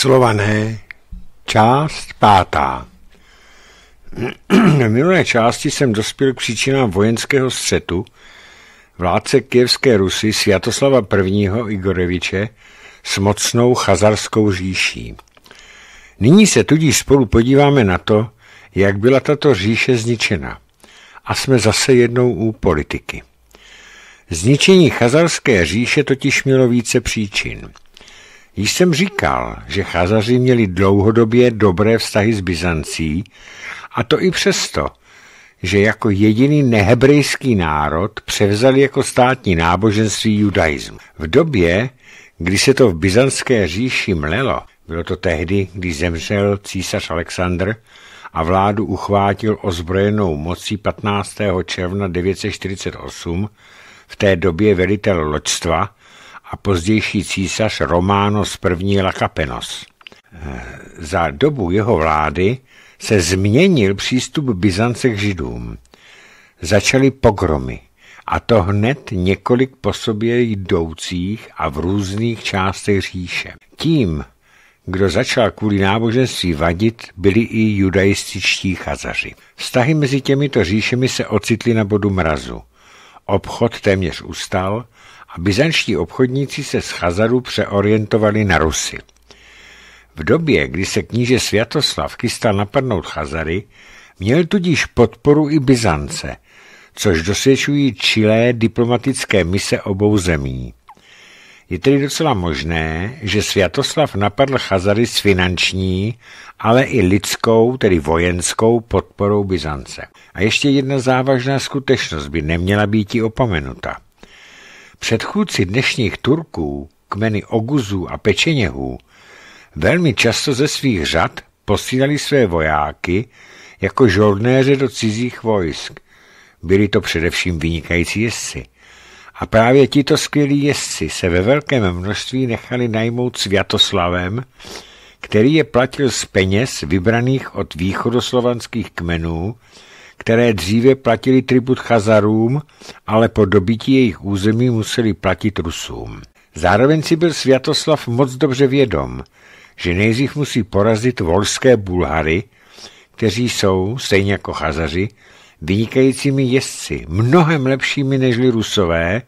Slované, část pátá. V minulé části jsem dospěl k příčinám vojenského střetu vládce kijevské Rusy Sviatoslava I. Igoreviče s mocnou chazarskou říší. Nyní se tudíž spolu podíváme na to, jak byla tato říše zničena. A jsme zase jednou u politiky. Zničení chazarské říše totiž mělo více příčin – Již jsem říkal, že Chazaři měli dlouhodobě dobré vztahy s Byzancí, a to i přesto, že jako jediný nehebrejský národ převzali jako státní náboženství judaism. V době, kdy se to v byzantské říši mlelo, bylo to tehdy, kdy zemřel císař Alexandr a vládu uchvátil ozbrojenou mocí 15. června 948, v té době velitel loďstva, a pozdější císař Romános I. Lakapenos. Za dobu jeho vlády se změnil přístup Byzance k židům. Začaly pogromy, a to hned několik po sobě jdoucích a v různých částech říše. Tím, kdo začal kvůli náboženství vadit, byli i judaističtí chazaři. Vztahy mezi těmito říšemi se ocitly na bodu mrazu. Obchod téměř ustal byzantští obchodníci se z Chazaru přeorientovali na Rusy. V době, kdy se kníže Sviatoslav chystal napadnout Chazary, měl tudíž podporu i Byzance, což dosvědčují čilé diplomatické mise obou zemí. Je tedy docela možné, že Sviatoslav napadl Chazary s finanční, ale i lidskou, tedy vojenskou podporou Byzance. A ještě jedna závažná skutečnost by neměla být i opomenuta – Předchůdci dnešních Turků, kmeny Oguzů a Pečeněhů, velmi často ze svých řad posílali své vojáky jako žornéře do cizích vojsk. Byli to především vynikající jezdci. A právě tito skvělí jezdci se ve velkém množství nechali najmout Světoslavem, který je platil z peněz vybraných od východoslovanských kmenů, které dříve platili tribut Chazarům, ale po dobití jejich území museli platit Rusům. Zároveň si byl Sviatoslav moc dobře vědom, že nejdřív musí porazit volské Bulhary, kteří jsou, stejně jako Chazaři, vynikajícími jezdci, mnohem lepšími nežli Rusové,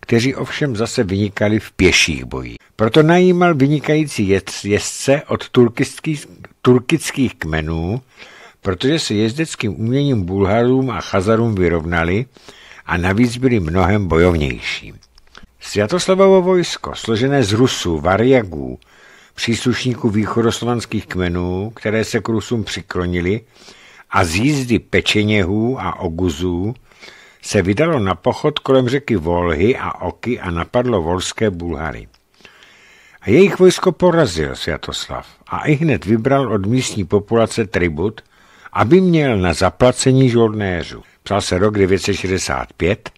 kteří ovšem zase vynikali v pěších bojích. Proto najímal vynikající jezdce od turkických kmenů, protože se jezdeckým uměním Bulharům a Chazarům vyrovnali a navíc byli mnohem bojovnější. Světoslavovo vojsko, složené z Rusů, Variagů, příslušníků východoslovanských kmenů, které se k Rusům přiklonili, a z jízdy Pečeněhů a Oguzů se vydalo na pochod kolem řeky Volhy a Oky a napadlo volské Bulhary. A jejich vojsko porazil Světoslav a i hned vybral od místní populace tribut, aby měl na zaplacení žornéřů. Psal se rok 965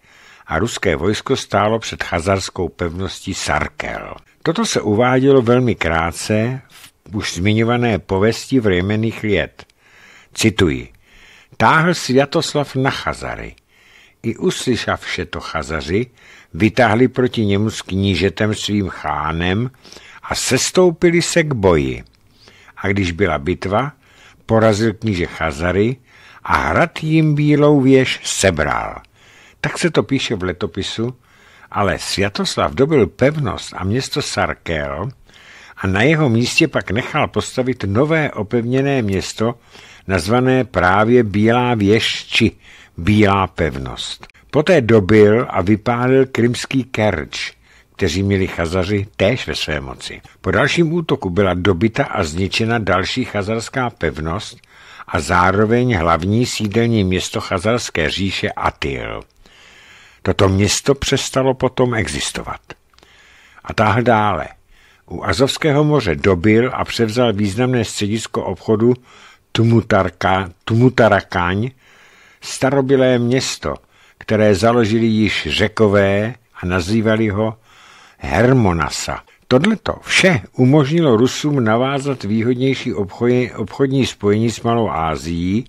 a ruské vojsko stálo před chazarskou pevností Sarkel. Toto se uvádělo velmi krátce v už zmiňované povesti rejmených let. Cituji. Táhl Světoslav na Chazary. I uslyšavše to Chazaři, vytáhli proti němu s knížetem svým chánem a sestoupili se k boji. A když byla bitva, porazil kníže Chazary a hrad jim bílou věž sebral. Tak se to píše v letopisu, ale Sviatoslav dobil pevnost a město Sarkel a na jeho místě pak nechal postavit nové opevněné město, nazvané právě Bílá věž či Bílá pevnost. Poté dobil a vypálil krymský Kerč, kteří měli chazaři též ve své moci. Po dalším útoku byla dobita a zničena další chazarská pevnost a zároveň hlavní sídelní město chazarské říše Atil. Toto město přestalo potom existovat. A táhl dále. U Azovského moře dobil a převzal významné středisko obchodu Tumutarka, Tumutarakaň, starobylé město, které založili již řekové a nazývali ho Hermonasa. Tohleto vše umožnilo Rusům navázat výhodnější obchodní spojení s Malou Ázií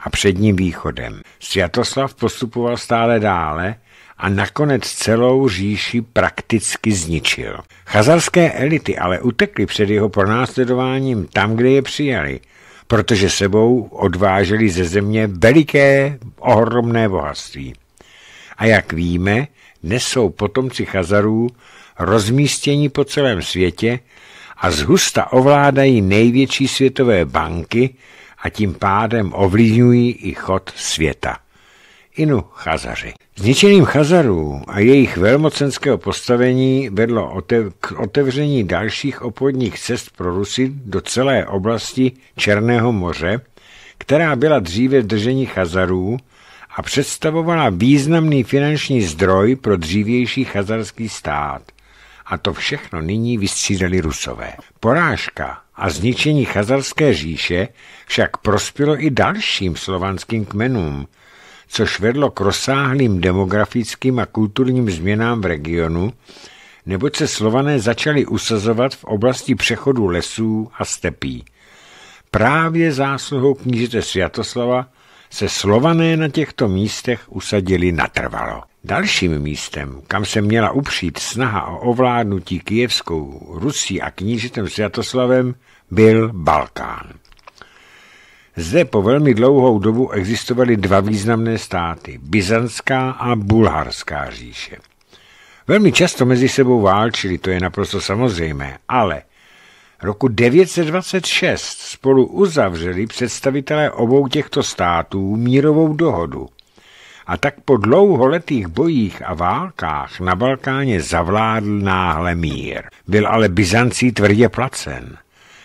a předním východem. Sviatoslav postupoval stále dále a nakonec celou říši prakticky zničil. Chazarské elity ale utekly před jeho pronásledováním tam, kde je přijali, protože sebou odváželi ze země veliké, ohromné bohatství. A jak víme, nesou potomci Chazarů rozmístění po celém světě a zhusta ovládají největší světové banky a tím pádem ovlivňují i chod světa. Inu Chazaři. Zničením Chazarů a jejich velmocenského postavení vedlo k otevření dalších obchodních cest pro Rusy do celé oblasti Černého moře, která byla dříve v držení Chazarů a představovala významný finanční zdroj pro dřívější chazarský stát – a to všechno nyní vystřídali Rusové. Porážka a zničení chazarské říše však prospělo i dalším slovanským kmenům, což vedlo k rozsáhlým demografickým a kulturním změnám v regionu, neboť se slované začali usazovat v oblasti přechodu lesů a stepí. Právě zásluhou knížete Světoslava se slované na těchto místech usadili natrvalo. Dalším místem, kam se měla upřít snaha o ovládnutí kijevskou Rusí a knížetem Sviatoslavem, byl Balkán. Zde po velmi dlouhou dobu existovaly dva významné státy, Byzantská a Bulharská říše. Velmi často mezi sebou válčili, to je naprosto samozřejmé, ale roku 926 spolu uzavřeli představitelé obou těchto států mírovou dohodu – a tak po dlouholetých bojích a válkách na Balkáně zavládl náhle mír. Byl ale Byzancí tvrdě placen,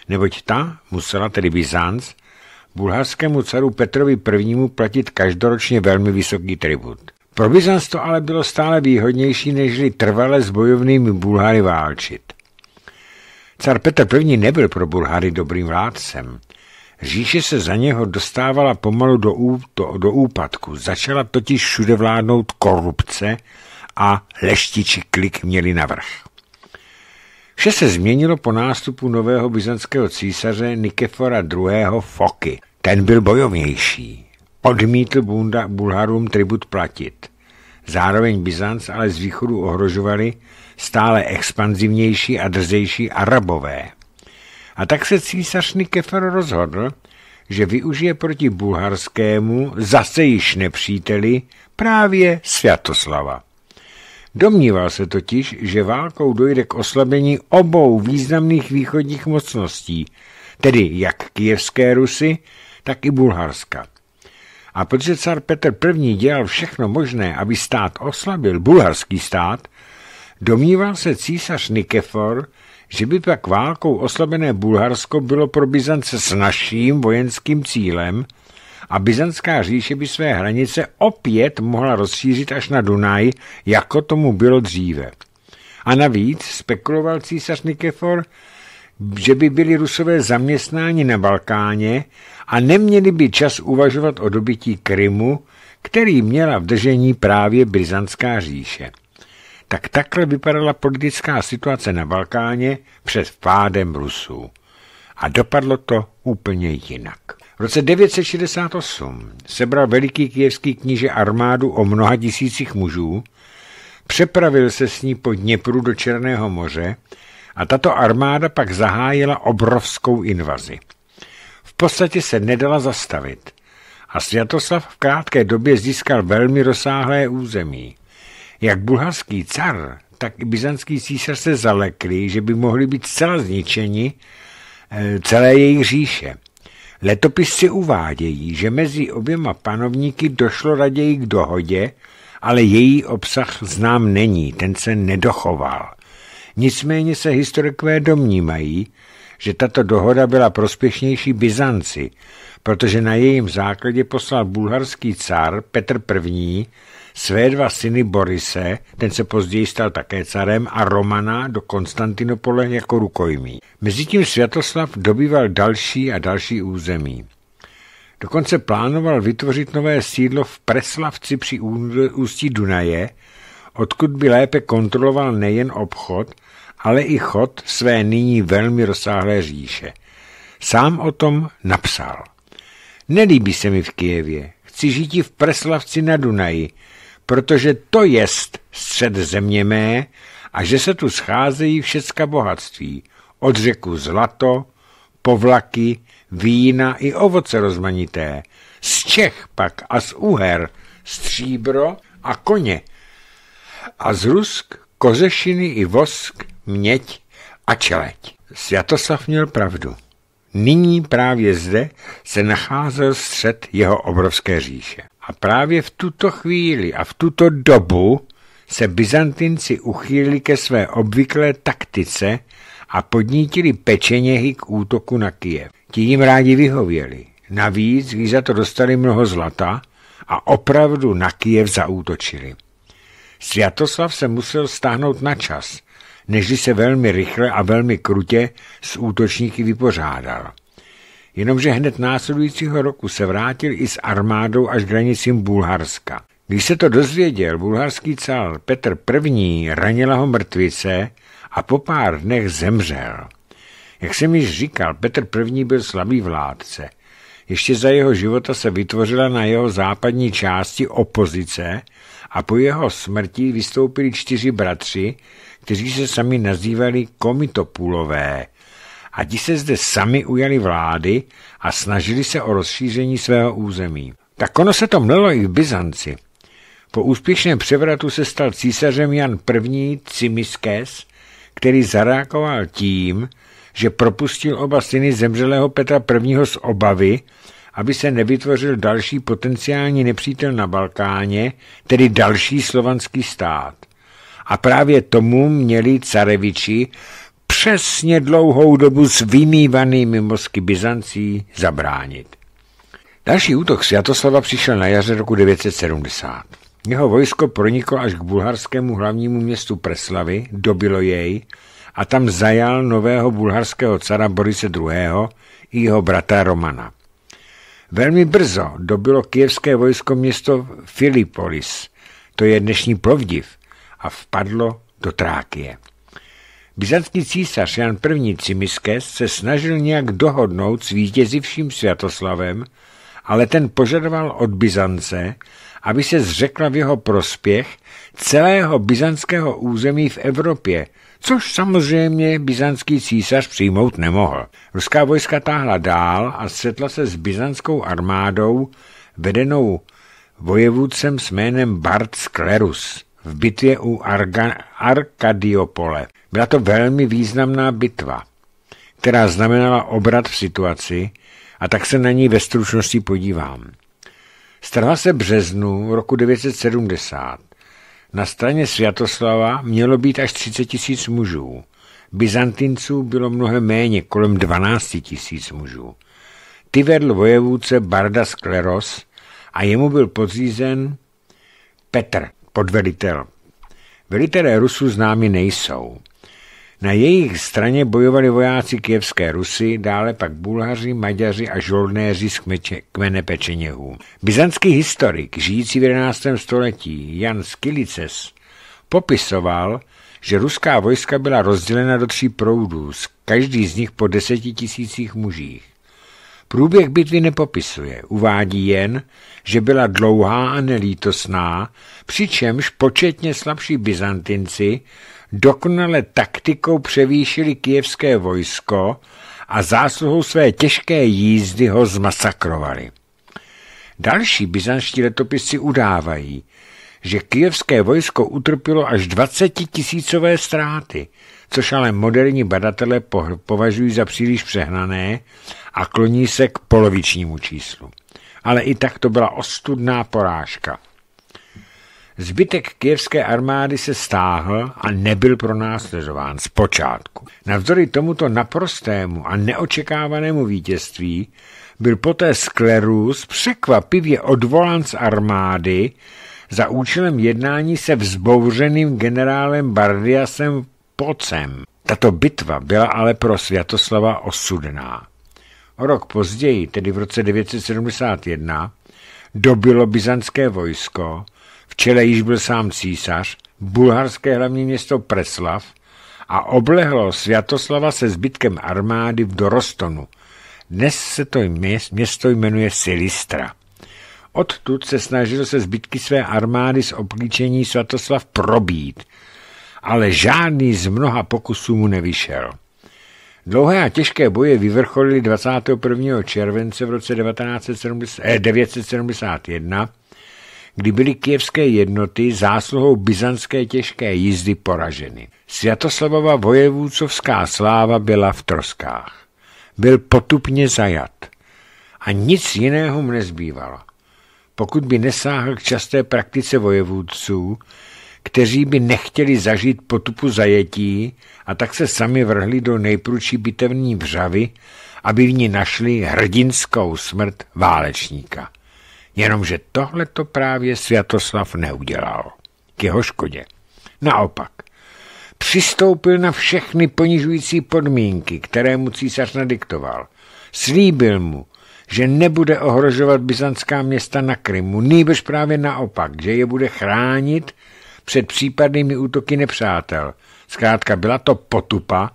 neboť ta musela tedy Byzanc bulharskému caru Petrovi I. platit každoročně velmi vysoký tribut. Pro Byzanc to ale bylo stále výhodnější, nežli trvale s bojovnými Bulhary válčit. Car Petr I. nebyl pro Bulhary dobrým vládcem. Říše se za něho dostávala pomalu do, ú, to, do úpadku. Začala totiž všude vládnout korupce a leštiči klik měli navrh. Vše se změnilo po nástupu nového byzantského císaře Nikefora II. Foky. Ten byl bojovnější. Odmítl Bunda Bulharům tribut platit. Zároveň Byzanc ale z východu ohrožovali stále expanzivnější a drzejší Arabové. A tak se císař Nikefor rozhodl, že využije proti bulharskému zase již nepříteli právě Sviatoslava. Domníval se totiž, že válkou dojde k oslabení obou významných východních mocností, tedy jak kijevské Rusy, tak i Bulharska. A protože car Petr I. dělal všechno možné, aby stát oslabil bulharský stát, domníval se císař Nikefor, že by pak válkou oslabené Bulharsko bylo pro Byzance naším vojenským cílem a Byzantská říše by své hranice opět mohla rozšířit až na Dunaj, jako tomu bylo dříve. A navíc spekuloval císař Nikefor, že by byli rusové zaměstnáni na Balkáně a neměli by čas uvažovat o dobytí Krymu, který měla v držení právě Byzantská říše. Tak takhle vypadala politická situace na Balkáně před vpádem Rusů. A dopadlo to úplně jinak. V roce 968 sebral veliký kijevský kníže armádu o mnoha tisících mužů, přepravil se s ní po Dněpru do Černého moře a tato armáda pak zahájila obrovskou invazi. V podstatě se nedala zastavit a Sviatoslav v krátké době získal velmi rozsáhlé území. Jak bulharský car, tak i byzantský císař se zalekli, že by mohli být zcela zničeni eh, celé jejich říše. Letopisci uvádějí, že mezi oběma panovníky došlo raději k dohodě, ale její obsah znám není, ten se nedochoval. Nicméně se historikové domnímají, že tato dohoda byla prospěšnější Byzanci, protože na jejím základě poslal bulharský cár Petr I své dva syny Borise, ten se později stal také carem, a Romana do Konstantinopole jako rukojmí. Mezitím Světoslav dobýval další a další území. Dokonce plánoval vytvořit nové sídlo v Preslavci při ústí Dunaje, odkud by lépe kontroloval nejen obchod, ale i chod své nyní velmi rozsáhlé říše. Sám o tom napsal. Nelíbí se mi v Kijevě, chci žít v Preslavci na Dunaji, protože to jest střed země mé a že se tu scházejí všecka bohatství, od řeku zlato, povlaky, vína i ovoce rozmanité, z Čech pak a z Uher stříbro a koně, a z Rusk kořešiny i vosk, měď a čeleť. Sviatoslav měl pravdu. Nyní právě zde se nacházel střed jeho obrovské říše. A právě v tuto chvíli a v tuto dobu se Byzantinci uchýlili ke své obvyklé taktice a podnítili pečeněhy k útoku na Kijev. Ti jim rádi vyhověli. Navíc, když za to dostali mnoho zlata a opravdu na Kijev zaútočili. Sviatoslav se musel stáhnout na čas, než se velmi rychle a velmi krutě s útočníky vypořádal jenomže hned následujícího roku se vrátil i s armádou až granicím Bulharska. Když se to dozvěděl bulharský cár Petr I., ranila ho mrtvice a po pár dnech zemřel. Jak jsem již říkal, Petr I. byl slabý vládce. Ještě za jeho života se vytvořila na jeho západní části opozice a po jeho smrti vystoupili čtyři bratři, kteří se sami nazývali komitopulové, a ti se zde sami ujali vlády a snažili se o rozšíření svého území. Tak ono se to mlelo i v Byzanci. Po úspěšném převratu se stal císařem Jan I. Cimiskes, který zareagoval tím, že propustil oba syny zemřelého Petra I. z obavy, aby se nevytvořil další potenciální nepřítel na Balkáně, tedy další slovanský stát. A právě tomu měli careviči přesně dlouhou dobu s vymývanými mozky Byzancí zabránit. Další útok Sviatoslava přišel na jaře roku 970. Jeho vojsko proniklo až k bulharskému hlavnímu městu Preslavy, dobilo jej a tam zajal nového bulharského cara Borise II. i jeho brata Romana. Velmi brzo dobilo kijevské vojsko město Filipolis, to je dnešní Plovdiv, a vpadlo do Trákie. Byzantský císař Jan I. Cimiskes se snažil nějak dohodnout s vítězivším Svatoslavem, ale ten požadoval od Byzance, aby se zřekla v jeho prospěch celého byzantského území v Evropě, což samozřejmě byzantský císař přijmout nemohl. Ruská vojska táhla dál a setla se s byzantskou armádou vedenou vojevůdcem s jménem Bart Sklerus v bitvě u Arga- Arkadiopole. Byla to velmi významná bitva, která znamenala obrat v situaci a tak se na ní ve stručnosti podívám. Strhla se březnu roku 970. Na straně Sviatoslava mělo být až 30 tisíc mužů. Byzantinců bylo mnohem méně, kolem 12 tisíc mužů. Ty vedl vojevůdce Barda Skleros a jemu byl podřízen Petr, podvelitel. Velitelé Rusů známi nejsou. Na jejich straně bojovali vojáci Kijevské Rusy, dále pak Bulhaři, Maďaři a žolnéři z kmeče, kmene Pečeněhů. Byzantský historik, žijící v 11. století, Jan Skilices, popisoval, že ruská vojska byla rozdělena do tří proudů, každý z nich po deseti tisících mužích. Průběh bitvy nepopisuje, uvádí jen, že byla dlouhá a nelítosná, přičemž početně slabší Byzantinci dokonale taktikou převýšili kijevské vojsko a zásluhou své těžké jízdy ho zmasakrovali. Další byzantští letopisci udávají, že kijevské vojsko utrpilo až 20 tisícové ztráty, což ale moderní badatelé považují za příliš přehnané a kloní se k polovičnímu číslu. Ale i tak to byla ostudná porážka. Zbytek kievské armády se stáhl a nebyl pronásledován zpočátku. Navzdory tomuto naprostému a neočekávanému vítězství byl poté Sklerus překvapivě odvolán z armády za účelem jednání se vzbouřeným generálem Bardiasem Pocem. Tato bitva byla ale pro Světoslava osudná. O rok později, tedy v roce 971, dobilo byzantské vojsko v čele již byl sám císař, bulharské hlavní město Preslav a oblehlo Sviatoslava se zbytkem armády v Dorostonu. Dnes se to město jmenuje Silistra. Odtud se snažil se zbytky své armády z obklíčení Svatoslav probít, ale žádný z mnoha pokusů mu nevyšel. Dlouhé a těžké boje vyvrcholily 21. července v roce 971 kdy byly kijevské jednoty zásluhou byzantské těžké jízdy poraženy. Svatoslavova vojevůcovská sláva byla v troskách. Byl potupně zajat. A nic jiného mu nezbývalo. Pokud by nesáhl k časté praktice vojevůdců, kteří by nechtěli zažít potupu zajetí a tak se sami vrhli do nejprudší bitevní vřavy, aby v ní našli hrdinskou smrt válečníka. Jenomže tohle to právě Sviatoslav neudělal. K jeho škodě. Naopak, přistoupil na všechny ponižující podmínky, které mu císař nadiktoval. Slíbil mu, že nebude ohrožovat byzantská města na Krymu, nejbrž právě naopak, že je bude chránit před případnými útoky nepřátel. Zkrátka byla to potupa,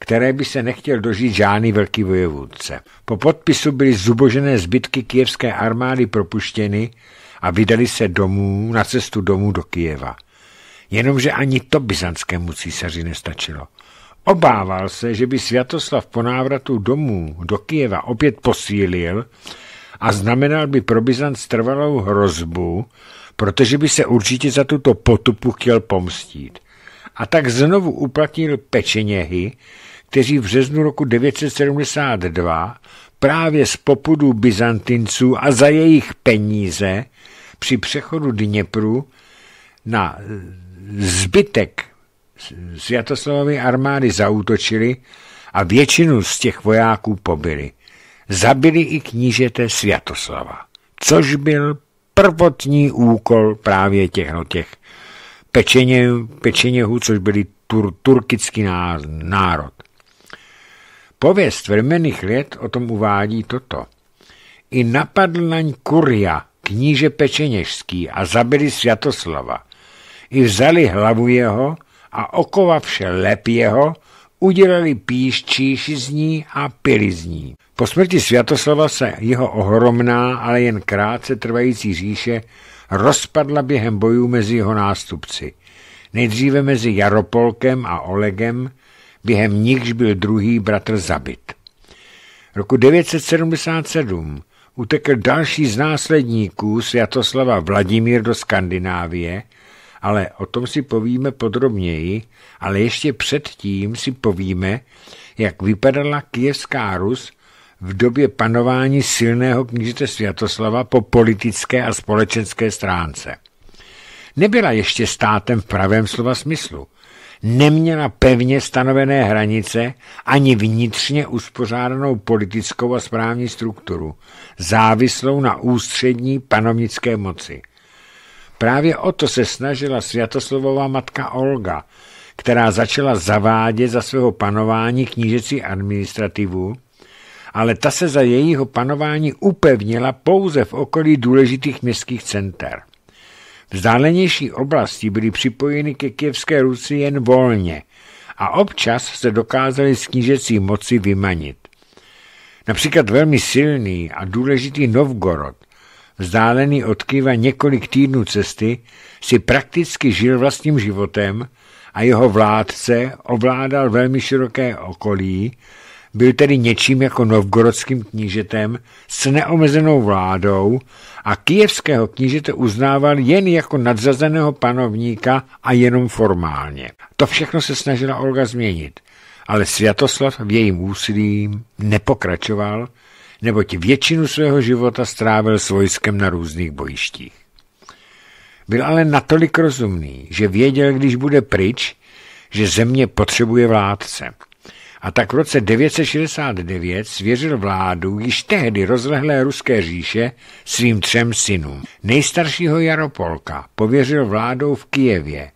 které by se nechtěl dožít žádný velký vojevůdce. Po podpisu byly zubožené zbytky kijevské armády propuštěny a vydali se domů na cestu domů do Kijeva. Jenomže ani to byzantskému císaři nestačilo. Obával se, že by Svatoslav po návratu domů do Kijeva opět posílil a znamenal by pro Byzant trvalou hrozbu, protože by se určitě za tuto potupu chtěl pomstít. A tak znovu uplatnil pečeněhy, kteří v březnu roku 972 právě z popudu Byzantinců a za jejich peníze při přechodu Dněpru na eh, zbytek Světoslavovy armády zautočili a většinu z těch vojáků pobili. Zabili i knížete Světoslava, což byl prvotní úkol právě těch no těch pečeně, pečeněhů, což byli tur, turkický národ. Pověst vrmených let o tom uvádí toto. I napadl naň Kuria, kníže Pečeněžský, a zabili Světoslava. I vzali hlavu jeho a okovavše lep jeho, udělali píš číši z ní a pili z ní. Po smrti Světoslava se jeho ohromná, ale jen krátce trvající říše rozpadla během bojů mezi jeho nástupci. Nejdříve mezi Jaropolkem a Olegem, během nichž byl druhý bratr zabit. Roku 977 utekl další z následníků Sviatoslava Vladimír do Skandinávie, ale o tom si povíme podrobněji, ale ještě předtím si povíme, jak vypadala kijevská Rus v době panování silného knížete Sviatoslava po politické a společenské stránce. Nebyla ještě státem v pravém slova smyslu – neměla pevně stanovené hranice ani vnitřně uspořádanou politickou a správní strukturu, závislou na ústřední panovnické moci. Právě o to se snažila Světoslovová matka Olga, která začala zavádět za svého panování knížecí administrativu, ale ta se za jejího panování upevnila pouze v okolí důležitých městských center. Vzdálenější oblasti byly připojeny ke Kijevské Rusi jen volně a občas se dokázali z knížecí moci vymanit. Například velmi silný a důležitý Novgorod, vzdálený od Kyva několik týdnů cesty, si prakticky žil vlastním životem a jeho vládce ovládal velmi široké okolí byl tedy něčím jako novgorodským knížetem s neomezenou vládou a kijevského knížete uznával jen jako nadřazeného panovníka a jenom formálně. To všechno se snažila Olga změnit, ale Sviatoslav v jejím úsilí nepokračoval, neboť většinu svého života strávil s vojskem na různých bojištích. Byl ale natolik rozumný, že věděl, když bude pryč, že země potřebuje vládce – a tak v roce 969 svěřil vládu již tehdy rozlehlé ruské říše svým třem synům. Nejstaršího Jaropolka pověřil vládou v Kijevě,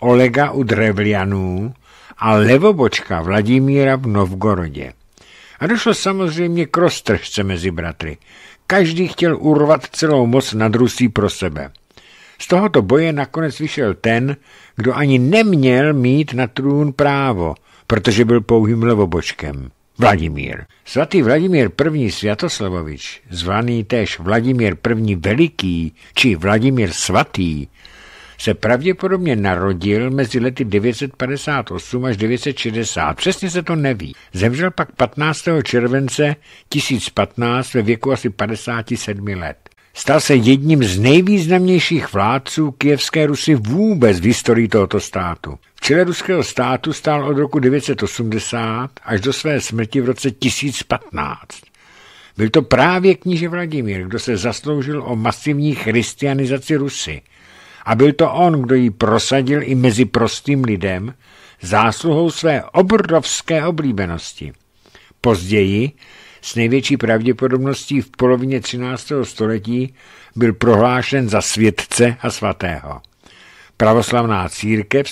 Olega u Drevlianů a Levobočka Vladimíra v Novgorodě. A došlo samozřejmě k roztržce mezi bratry. Každý chtěl urvat celou moc nad Rusí pro sebe. Z tohoto boje nakonec vyšel ten, kdo ani neměl mít na trůn právo – protože byl pouhým levobočkem. Vladimír. Svatý Vladimír I. Sviatoslavovič, zvaný též Vladimír I. Veliký či Vladimír Svatý, se pravděpodobně narodil mezi lety 958 až 960. Přesně se to neví. Zemřel pak 15. července 1015 ve věku asi 57 let. Stal se jedním z nejvýznamnějších vládců Kijevské Rusy vůbec v historii tohoto státu. V čele ruského státu stál od roku 980 až do své smrti v roce 1015. Byl to právě kníže Vladimír, kdo se zasloužil o masivní christianizaci Rusy. A byl to on, kdo ji prosadil i mezi prostým lidem zásluhou své obrovské oblíbenosti. Později s největší pravděpodobností v polovině 13. století byl prohlášen za světce a svatého. Pravoslavná církev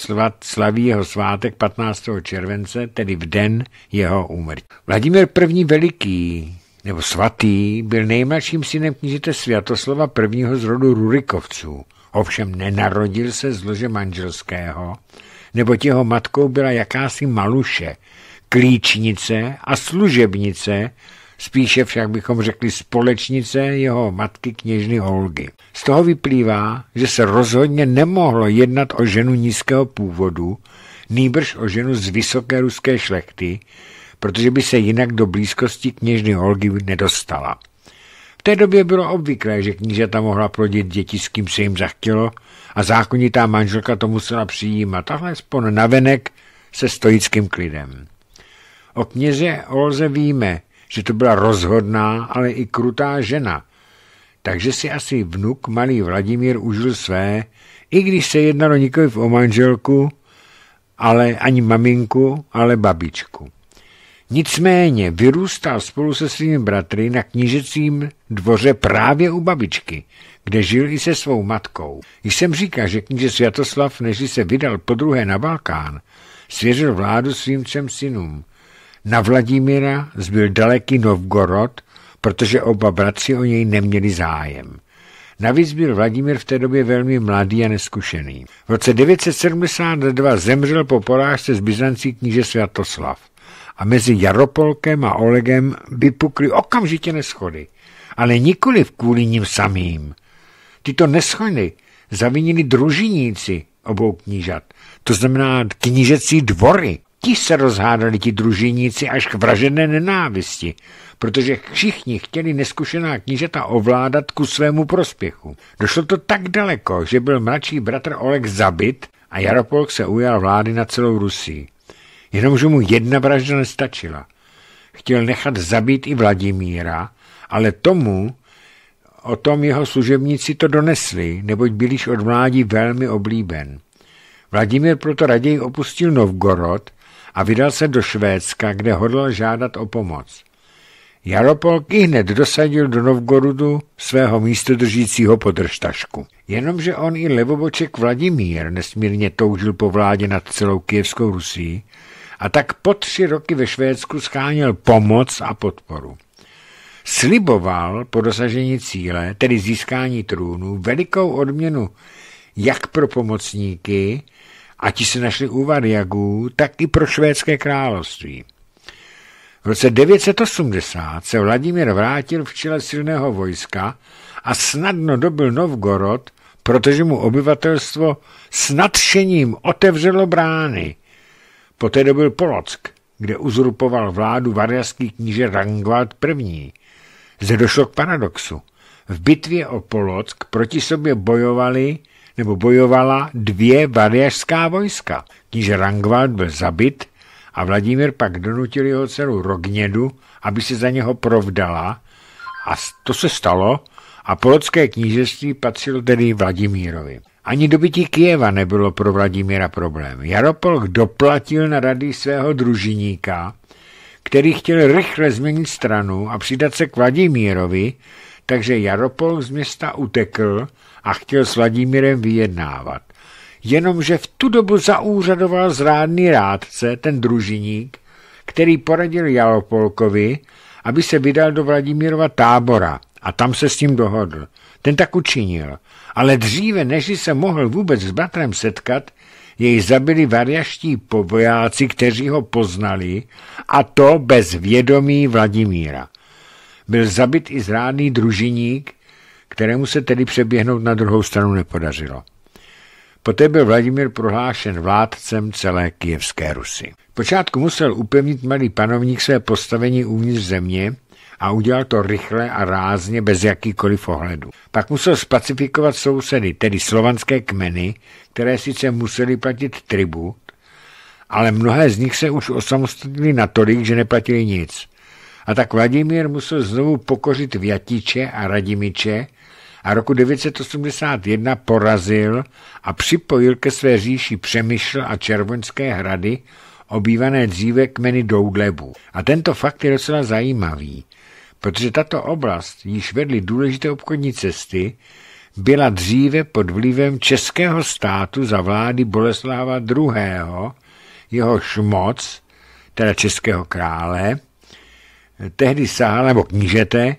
slaví jeho svátek 15. července, tedy v den jeho úmrtí. Vladimír I. Veliký, nebo svatý, byl nejmladším synem knížete Světoslova I. z rodu Rurikovců. Ovšem nenarodil se z lože manželského, nebo jeho matkou byla jakási maluše, klíčnice a služebnice spíše však bychom řekli společnice jeho matky kněžny Olgy. Z toho vyplývá, že se rozhodně nemohlo jednat o ženu nízkého původu, nýbrž o ženu z vysoké ruské šlechty, protože by se jinak do blízkosti kněžny Olgy nedostala. V té době bylo obvyklé, že knížata mohla plodit děti, s kým se jim zachtělo a zákonitá manželka to musela přijímat, spon navenek se stoickým klidem. O kněze Olze víme, že to byla rozhodná, ale i krutá žena. Takže si asi vnuk malý Vladimír užil své, i když se jednalo nikoliv o manželku, ale ani maminku, ale babičku. Nicméně vyrůstal spolu se svými bratry na knížecím dvoře právě u babičky, kde žil i se svou matkou. Když jsem říkal, že kníže Světoslav, než se vydal druhé na Balkán, svěřil vládu svým třem synům – na Vladimíra zbyl daleký Novgorod, protože oba bratři o něj neměli zájem. Navíc byl Vladimír v té době velmi mladý a neskušený. V roce 972 zemřel po porážce z Byzancí kníže Svatoslav, a mezi Jaropolkem a Olegem vypukly okamžitě neschody, ale nikoli kvůli ním samým. Tyto neschody zavinili družiníci obou knížat, to znamená knížecí dvory. Ti se rozhádali ti družiníci až k vražené nenávisti, protože všichni chtěli neskušená knížeta ovládat ku svému prospěchu. Došlo to tak daleko, že byl mladší bratr Oleg zabit a Jaropolk se ujal vlády na celou Rusii. Jenomže mu jedna vražda nestačila. Chtěl nechat zabít i Vladimíra, ale tomu o tom jeho služebníci to donesli, neboť byl již od mládí velmi oblíben. Vladimír proto raději opustil Novgorod a vydal se do Švédska, kde hodlal žádat o pomoc. Jaropolk i hned dosadil do Novgorodu svého místodržícího podržtašku. Jenomže on i levoboček Vladimír nesmírně toužil po vládě nad celou Kijevskou Rusí a tak po tři roky ve Švédsku scháněl pomoc a podporu. Sliboval po dosažení cíle, tedy získání trůnu, velikou odměnu jak pro pomocníky, a ti si našli u Variagů, tak i pro švédské království. V roce 980 se Vladimír vrátil v čele silného vojska a snadno dobil Novgorod, protože mu obyvatelstvo s nadšením otevřelo brány. Poté dobil Polock, kde uzurpoval vládu variaský kníže Rangvald I. Zde došlo k paradoxu. V bitvě o Polock proti sobě bojovali nebo bojovala dvě variařská vojska. Kníže Rangvald byl zabit a Vladimír pak donutil jeho dceru Rognědu, aby se za něho provdala a to se stalo a polské knížectví patřilo tedy Vladimírovi. Ani dobytí Kijeva nebylo pro Vladimíra problém. Jaropolk doplatil na rady svého družiníka, který chtěl rychle změnit stranu a přidat se k Vladimírovi, takže Jaropolk z města utekl a chtěl s Vladimírem vyjednávat. Jenomže v tu dobu zaúřadoval zrádný rádce, ten družiník, který poradil Jalopolkovi, aby se vydal do Vladimírova tábora a tam se s ním dohodl. Ten tak učinil, ale dříve, než se mohl vůbec s bratrem setkat, jej zabili varjaští povojáci, kteří ho poznali, a to bez vědomí Vladimíra. Byl zabit i zrádný družiník, kterému se tedy přeběhnout na druhou stranu nepodařilo. Poté byl Vladimír prohlášen vládcem celé kijevské Rusy. Počátku musel upevnit malý panovník své postavení uvnitř země a udělal to rychle a rázně bez jakýkoliv ohledu. Pak musel spacifikovat sousedy, tedy slovanské kmeny, které sice museli platit tribut, ale mnohé z nich se už osamostatnili natolik, že neplatili nic. A tak Vladimír musel znovu pokořit Vjatiče a Radimiče, a roku 981 porazil a připojil ke své říši Přemyšl a Červoňské hrady, obývané dříve kmeny doudlebu. A tento fakt je docela zajímavý, protože tato oblast, již vedly důležité obchodní cesty, byla dříve pod vlivem českého státu za vlády Boleslava II., jeho šmoc, teda českého krále, eh, tehdy sahala, nebo knížete,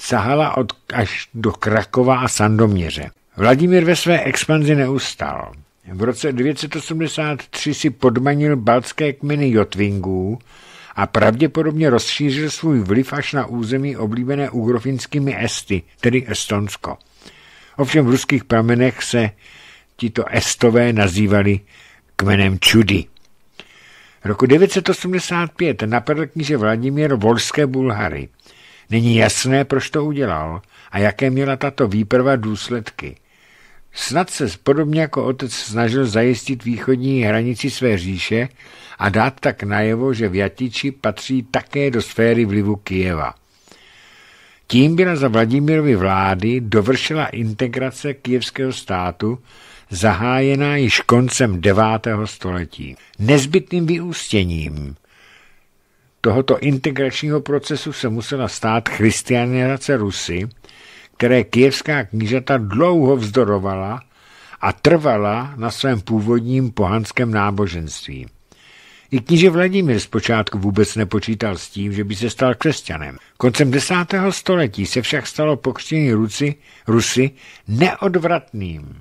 sahala od, až do Krakova a Sandoměře. Vladimír ve své expanzi neustal. V roce 983 si podmanil baltské kmeny Jotvingů a pravděpodobně rozšířil svůj vliv až na území oblíbené ugrofinskými Esty, tedy Estonsko. Ovšem v ruských pramenech se tito Estové nazývali kmenem Čudy. Roku 985 napadl kníže Vladimír volské Bulhary – Není jasné, proč to udělal a jaké měla tato výprava důsledky. Snad se podobně jako otec snažil zajistit východní hranici své říše a dát tak najevo, že Vjatiči patří také do sféry vlivu Kijeva. Tím byla za Vladimirovy vlády dovršila integrace kijevského státu, zahájená již koncem 9. století. Nezbytným vyústěním – tohoto integračního procesu se musela stát christianizace Rusy, které kievská knížata dlouho vzdorovala a trvala na svém původním pohanském náboženství. I kníže Vladimír zpočátku vůbec nepočítal s tím, že by se stal křesťanem. Koncem desátého století se však stalo pokřtění Rusy, Rusy neodvratným.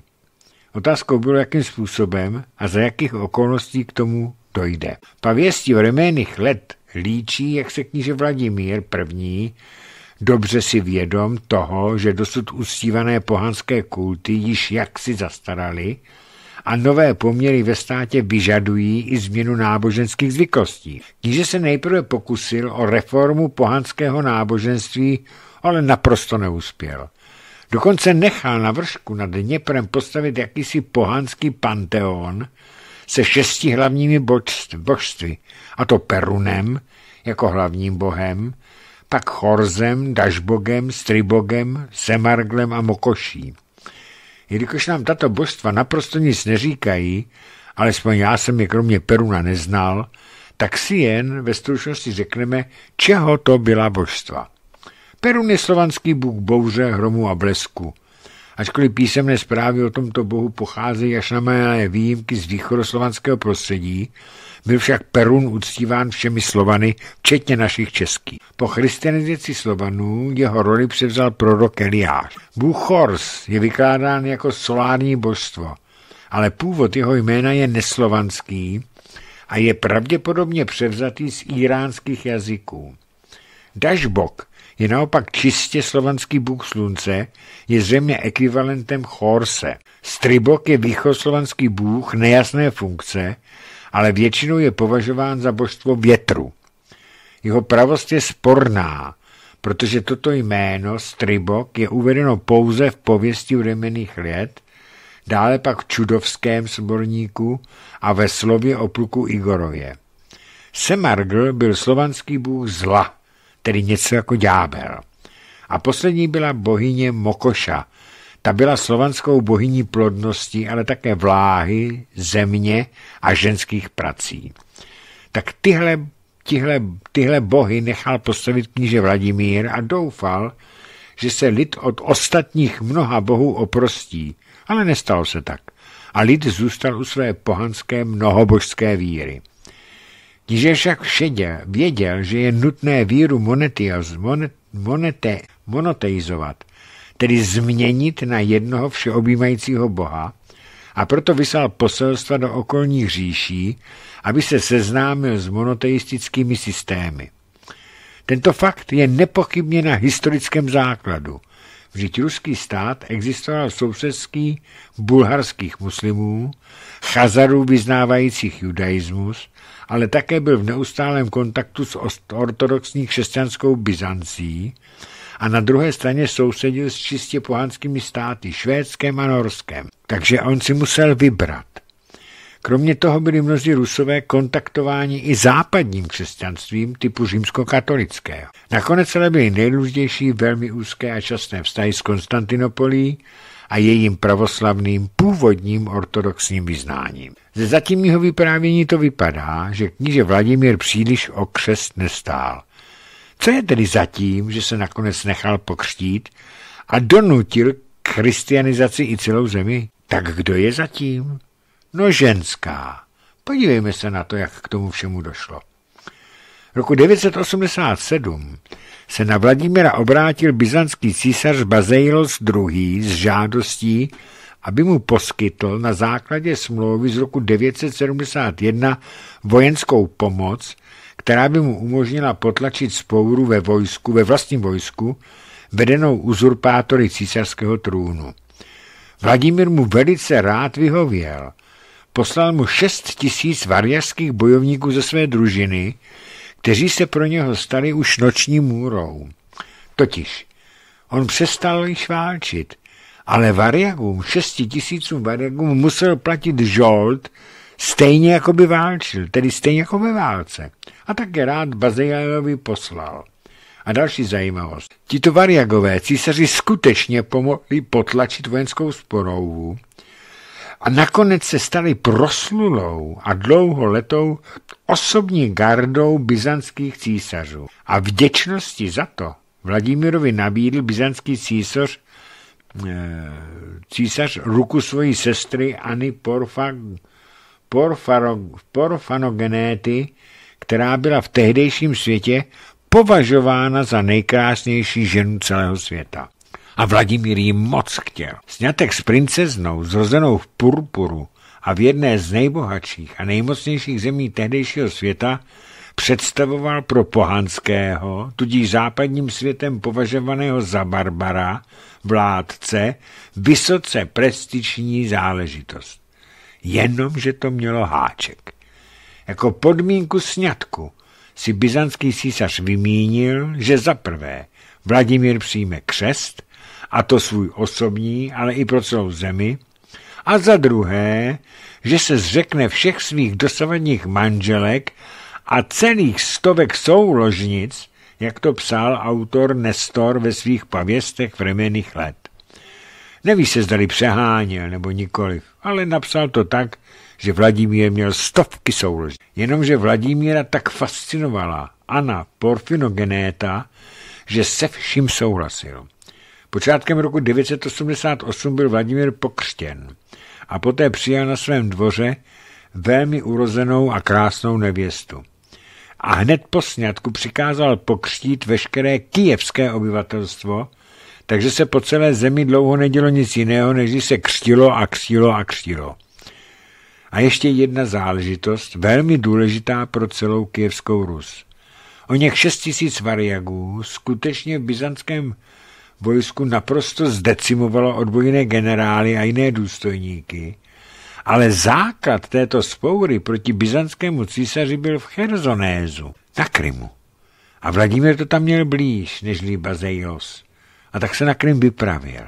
Otázkou bylo, jakým způsobem a za jakých okolností k tomu dojde. Pavěstí v reménych let líčí, jak se kníže Vladimír I. dobře si vědom toho, že dosud ustívané pohanské kulty již jaksi zastarali a nové poměry ve státě vyžadují i změnu náboženských zvyklostí. Kníže se nejprve pokusil o reformu pohanského náboženství, ale naprosto neuspěl. Dokonce nechal na vršku nad Dněprem postavit jakýsi pohanský panteon, se šesti hlavními božství, a to Perunem jako hlavním bohem, pak Chorzem, Dažbogem, Stribogem, Semarglem a Mokoší. Jelikož nám tato božstva naprosto nic neříkají, alespoň já jsem je kromě Peruna neznal, tak si jen ve stručnosti řekneme, čeho to byla božstva. Perun je slovanský bůh bouře, hromu a blesku – Ačkoliv písemné zprávy o tomto bohu pocházejí až na malé výjimky z východoslovanského prostředí, byl však Perun uctíván všemi Slovany, včetně našich českých. Po christianizaci Slovanů jeho roli převzal prorok Eliáš. Bůh Chors je vykládán jako solární božstvo, ale původ jeho jména je neslovanský a je pravděpodobně převzatý z iránských jazyků. Dažbok je naopak čistě slovanský bůh slunce, je země ekvivalentem Chorse. Stribok je výchoslovanský bůh nejasné funkce, ale většinou je považován za božstvo větru. Jeho pravost je sporná, protože toto jméno Stribok je uvedeno pouze v pověsti vremených let, dále pak v čudovském sborníku a ve slově o pluku Igorově. Semargl byl slovanský bůh zla – tedy něco jako ďábel. A poslední byla bohyně Mokoša. Ta byla slovanskou bohyní plodnosti, ale také vláhy, země a ženských prací. Tak tyhle, tyhle, tyhle bohy nechal postavit kníže Vladimír a doufal, že se lid od ostatních mnoha bohů oprostí, ale nestalo se tak. A lid zůstal u své pohanské mnohobožské víry. Liže však všedě věděl, že je nutné víru monetiaz, monete, monoteizovat, tedy změnit na jednoho všeobjímajícího Boha, a proto vyslal poselstva do okolních říší, aby se seznámil s monoteistickými systémy. Tento fakt je nepochybně na historickém základu. Vždyť ruský stát existoval v sousedský bulharských muslimů, chazarů vyznávajících judaismus ale také byl v neustálém kontaktu s ortodoxní křesťanskou Byzancí a na druhé straně sousedil s čistě pohanskými státy, švédském a norském. Takže on si musel vybrat. Kromě toho byli mnozí rusové kontaktováni i západním křesťanstvím typu římskokatolického. Nakonec ale byly nejrůznější velmi úzké a časné vztahy s Konstantinopolí a jejím pravoslavným původním ortodoxním vyznáním. Ze zatímního vyprávění to vypadá, že kníže Vladimír příliš o křest nestál. Co je tedy zatím, že se nakonec nechal pokřtít a donutil k christianizaci i celou zemi? Tak kdo je zatím? No ženská. Podívejme se na to, jak k tomu všemu došlo. Roku 987 se na Vladimira obrátil byzantský císař Bazeilos II. s žádostí, aby mu poskytl na základě smlouvy z roku 971 vojenskou pomoc, která by mu umožnila potlačit spouru ve vojsku, ve vlastním vojsku, vedenou uzurpátory císařského trůnu. Vladimír mu velice rád vyhověl. Poslal mu šest tisíc varjařských bojovníků ze své družiny, kteří se pro něho stali už noční můrou. Totiž on přestal již válčit, ale variagům, šesti tisícům variagům musel platit žold, stejně jako by válčil, tedy stejně jako ve válce. A také rád Bazejajovi poslal. A další zajímavost. Tito variagové císaři skutečně pomohli potlačit vojenskou sporouvu, a nakonec se staly proslulou a dlouho letou osobní gardou byzantských císařů. A vděčnosti za to Vladimirovi nabídl byzantský císař eh, císař ruku svojí sestry Anny Porfag Porfaro, Porfanogenéty, která byla v tehdejším světě považována za nejkrásnější ženu celého světa a Vladimír ji moc chtěl. Snětek s princeznou, zrozenou v purpuru a v jedné z nejbohatších a nejmocnějších zemí tehdejšího světa, představoval pro pohanského, tudíž západním světem považovaného za barbara, vládce, vysoce prestižní záležitost. Jenomže to mělo háček. Jako podmínku sňatku si byzantský císař vymínil, že za prvé Vladimír přijme křest a to svůj osobní, ale i pro celou zemi, a za druhé, že se zřekne všech svých dosavadních manželek a celých stovek souložnic, jak to psal autor Nestor ve svých pavěstech vremených let. Neví se, zdali přeháněl nebo nikoliv, ale napsal to tak, že Vladimír měl stovky souložnic. Jenomže Vladimíra tak fascinovala Anna Porfinogenéta, že se vším souhlasil. Počátkem roku 988 byl Vladimír pokřtěn a poté přijal na svém dvoře velmi urozenou a krásnou nevěstu. A hned po sňatku přikázal pokřtít veškeré kijevské obyvatelstvo, takže se po celé zemi dlouho nedělo nic jiného, než se křtilo a křtilo a křtilo. A ještě jedna záležitost, velmi důležitá pro celou kijevskou Rus. O něch 6 tisíc variagů skutečně v byzantském vojsku naprosto zdecimovalo odbojné generály a jiné důstojníky, ale základ této spoury proti byzantskému císaři byl v Cherzonézu, na Krymu. A Vladimír to tam měl blíž než Bazejos. A tak se na Krym vypravil.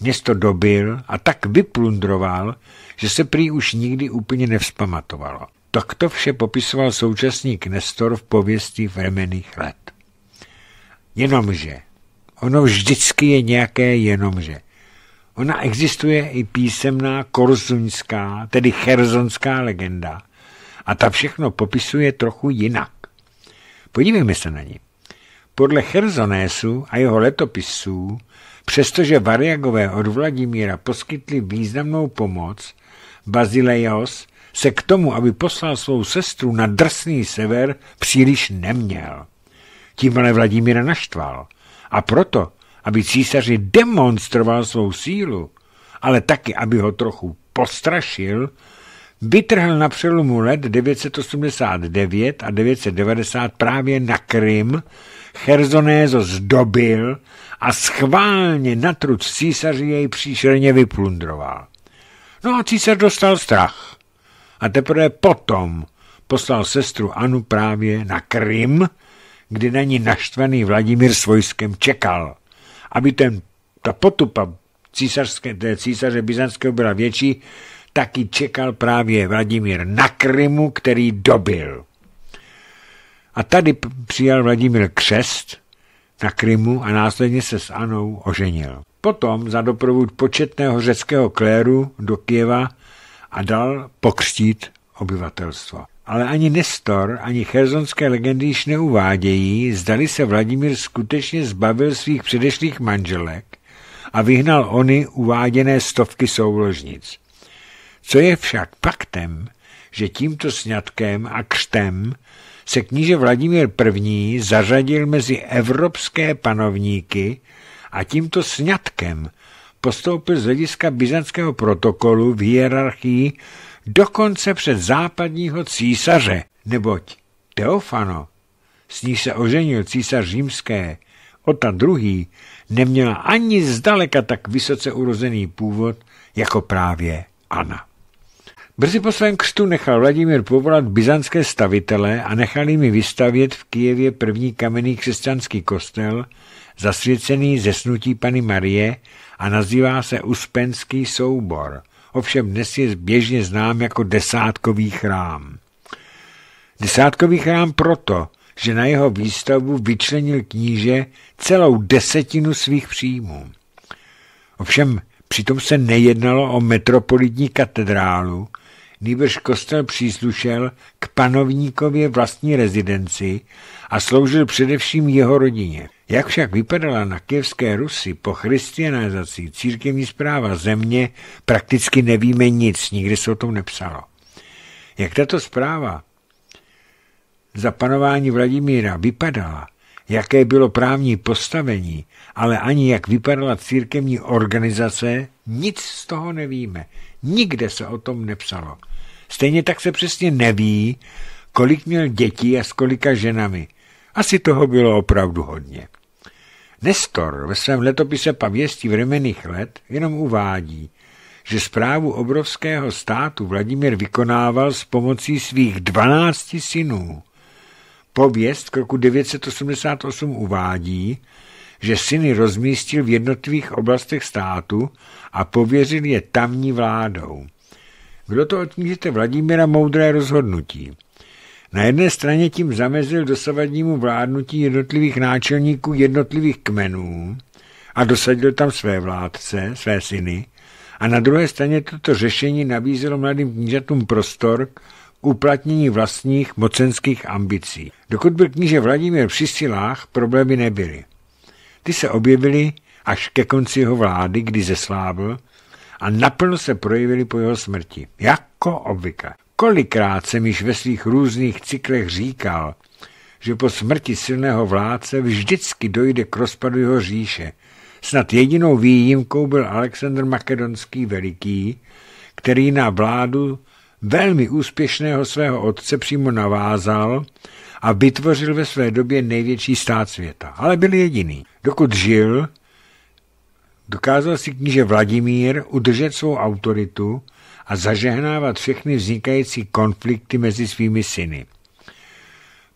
Město dobil a tak vyplundroval, že se prý už nikdy úplně nevzpamatovalo. Tak to vše popisoval současník Nestor v pověstí vremených let. Jenomže Ono vždycky je nějaké jenomže. Ona existuje i písemná korzuňská, tedy cherzonská legenda. A ta všechno popisuje trochu jinak. Podívejme se na ní. Podle Cherzonésu a jeho letopisů, přestože Variagové od Vladimíra poskytli významnou pomoc, Bazileios se k tomu, aby poslal svou sestru na drsný sever, příliš neměl. Tím ale Vladimíra naštval – a proto, aby císaři demonstroval svou sílu, ale taky, aby ho trochu postrašil, vytrhl na přelomu let 989 a 990 právě na Krym, Herzonézo zdobil a schválně na truc císaři jej příšerně vyplundroval. No a císař dostal strach. A teprve potom poslal sestru Anu právě na Krym, kdy na ní naštvaný Vladimír s vojskem čekal, aby ten, ta potupa císařské, té císaře byzantského byla větší, taky čekal právě Vladimír na Krymu, který dobil. A tady přijal Vladimír křest na Krymu a následně se s Anou oženil. Potom za doprovodu početného řeckého kléru do Kieva a dal pokřtít obyvatelstvo ale ani Nestor, ani chersonské legendy již neuvádějí, zdali se Vladimír skutečně zbavil svých předešlých manželek a vyhnal ony uváděné stovky souložnic. Co je však faktem, že tímto sňatkem a křtem se kníže Vladimír I. zařadil mezi evropské panovníky a tímto sňatkem postoupil z hlediska byzantského protokolu v hierarchii dokonce před západního císaře, neboť Teofano, s ní se oženil císař římské, Ota druhý, neměla ani zdaleka tak vysoce urozený původ jako právě Anna. Brzy po svém křtu nechal Vladimír povolat byzantské stavitele a nechal jimi vystavět v Kijevě první kamenný křesťanský kostel, zasvěcený zesnutí Pany Marie a nazývá se Uspenský soubor – ovšem dnes je běžně znám jako desátkový chrám. Desátkový chrám proto, že na jeho výstavbu vyčlenil kníže celou desetinu svých příjmů. Ovšem přitom se nejednalo o metropolitní katedrálu, nýbrž kostel příslušel k panovníkově vlastní rezidenci a sloužil především jeho rodině. Jak však vypadala na kjevské Rusy po christianizaci církevní zpráva země, prakticky nevíme nic, nikdy se o tom nepsalo. Jak tato zpráva za panování Vladimíra vypadala, jaké bylo právní postavení, ale ani jak vypadala církevní organizace, nic z toho nevíme. Nikde se o tom nepsalo. Stejně tak se přesně neví, kolik měl dětí a s kolika ženami. Asi toho bylo opravdu hodně. Nestor ve svém letopise pavěstí vremených let jenom uvádí, že zprávu obrovského státu Vladimír vykonával s pomocí svých 12 synů. Pověst k roku 988 uvádí, že syny rozmístil v jednotlivých oblastech státu a pověřil je tamní vládou. Kdo to od Vladimíra moudré rozhodnutí. Na jedné straně tím zamezil dosavadnímu vládnutí jednotlivých náčelníků jednotlivých kmenů a dosadil tam své vládce, své syny, a na druhé straně toto řešení nabízelo mladým knížatům prostor k uplatnění vlastních mocenských ambicí. Dokud byl kníže Vladimír při silách, problémy nebyly. Ty se objevily až ke konci jeho vlády, kdy zeslábl a naplno se projevily po jeho smrti, jako obvykle. Kolikrát jsem již ve svých různých cyklech říkal, že po smrti silného vládce vždycky dojde k rozpadu jeho říše. Snad jedinou výjimkou byl Alexandr Makedonský veliký, který na vládu velmi úspěšného svého otce přímo navázal a vytvořil ve své době největší stát světa. Ale byl jediný. Dokud žil, dokázal si kníže Vladimír udržet svou autoritu a zažehnávat všechny vznikající konflikty mezi svými syny.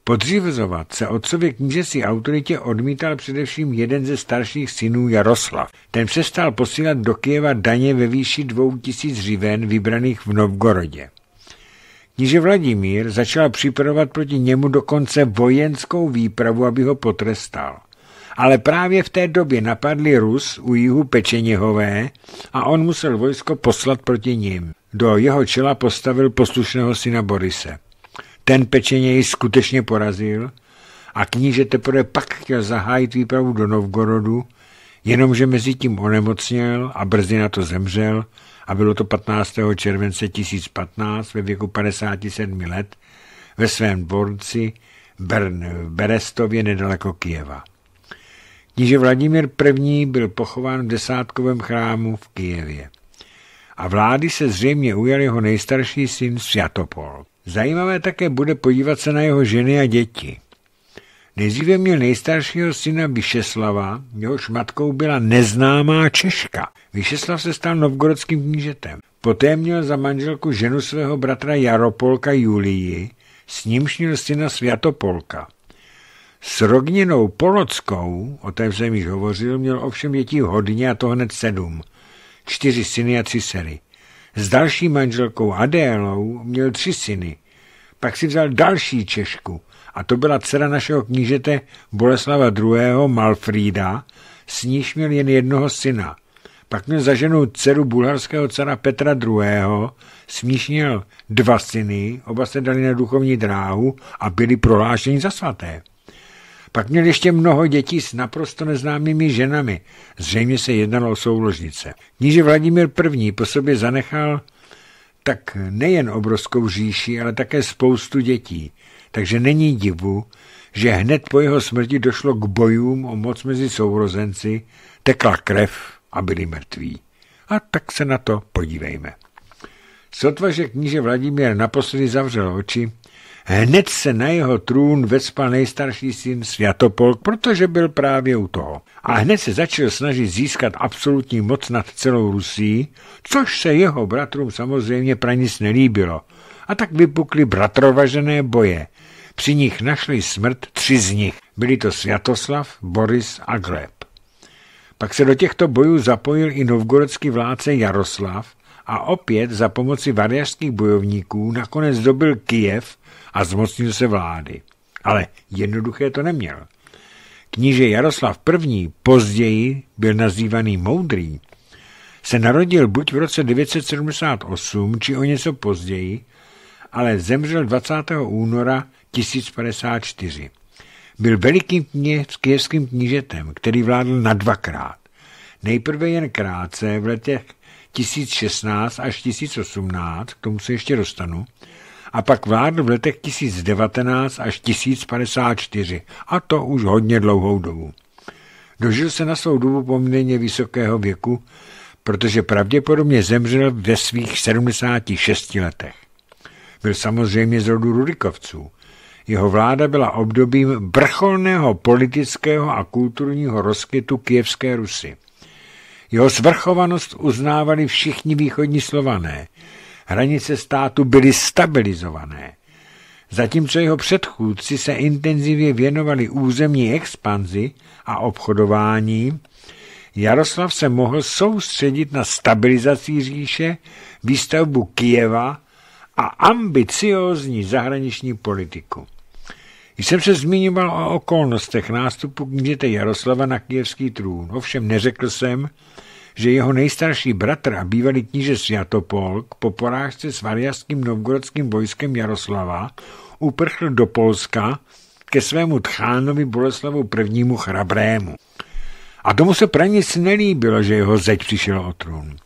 Podřivzovat se otcově si autoritě odmítal především jeden ze starších synů Jaroslav. Ten přestal posílat do Kijeva daně ve výši dvou tisíc říven vybraných v Novgorodě. Kníže Vladimír začal připravovat proti němu dokonce vojenskou výpravu, aby ho potrestal ale právě v té době napadli Rus u jihu Pečeněhové a on musel vojsko poslat proti ním. Do jeho čela postavil poslušného syna Borise. Ten Pečeněj skutečně porazil a kníže teprve pak chtěl zahájit výpravu do Novgorodu, jenomže mezi tím onemocněl a brzy na to zemřel a bylo to 15. července 1015 ve věku 57 let ve svém dvorci v Berestově nedaleko Kijeva. Kníže Vladimír I. byl pochován v desátkovém chrámu v Kijevě. A vlády se zřejmě ujal jeho nejstarší syn Sviatopol. Zajímavé také bude podívat se na jeho ženy a děti. Nejdříve měl nejstaršího syna Vyšeslava, jehož matkou byla neznámá Češka. Vyšeslav se stal novgorodským knížetem. Poté měl za manželku ženu svého bratra Jaropolka Julii, s nímž měl syna Sviatopolka. S Rogninou Polockou, o té v již hovořil, měl ovšem dětí hodně a to hned sedm. Čtyři syny a tři sery. S další manželkou Adélou měl tři syny. Pak si vzal další Češku a to byla dcera našeho knížete Boleslava II. Malfrída, s níž měl jen jednoho syna. Pak měl za ženu dceru bulharského cara Petra II., s níž měl dva syny, oba se dali na duchovní dráhu a byli prohlášeni za svaté. Pak měl ještě mnoho dětí s naprosto neznámými ženami. Zřejmě se jednalo o souložnice. Kníže Vladimír I. po sobě zanechal tak nejen obrovskou říši, ale také spoustu dětí. Takže není divu, že hned po jeho smrti došlo k bojům o moc mezi sourozenci, tekla krev a byli mrtví. A tak se na to podívejme. Sotva, že kníže Vladimír naposledy zavřel oči, Hned se na jeho trůn vespal nejstarší syn Svatopolk, protože byl právě u toho. A hned se začal snažit získat absolutní moc nad celou Rusí, což se jeho bratrům samozřejmě pranic nelíbilo. A tak vypukly bratrovažené boje. Při nich našli smrt tři z nich. Byli to Sviatoslav, Boris a Gleb. Pak se do těchto bojů zapojil i novgorodský vládce Jaroslav a opět za pomoci variařských bojovníků nakonec dobil Kijev a zmocnil se vlády. Ale jednoduché to neměl. Kníže Jaroslav I. později byl nazývaný Moudrý, se narodil buď v roce 978 či o něco později, ale zemřel 20. února 1054. Byl velikým kněžským knížetem, který vládl na dvakrát. Nejprve jen krátce v letech 1016 až 1018, k tomu se ještě dostanu, a pak vládl v letech 1019 až 1054 a to už hodně dlouhou dobu. Dožil se na svou dobu poměrně vysokého věku, protože pravděpodobně zemřel ve svých 76 letech. Byl samozřejmě z rodu Rudikovců. Jeho vláda byla obdobím vrcholného politického a kulturního rozkytu Kijevské Rusy. Jeho svrchovanost uznávali všichni východní slované – Hranice státu byly stabilizované. Zatímco jeho předchůdci se intenzivně věnovali územní expanzi a obchodování, Jaroslav se mohl soustředit na stabilizaci říše, výstavbu Kijeva a ambiciózní zahraniční politiku. Jsem se zmiňoval o okolnostech nástupu kněte Jaroslava na kijevský trůn, ovšem neřekl jsem, že jeho nejstarší bratr a bývalý kníže Sviatopolk po porážce s variaským novgorodským vojskem Jaroslava uprchl do Polska ke svému tchánovi Boleslavu I. Chrabrému. A tomu se pranic nelíbilo, že jeho zeď přišel o trůn.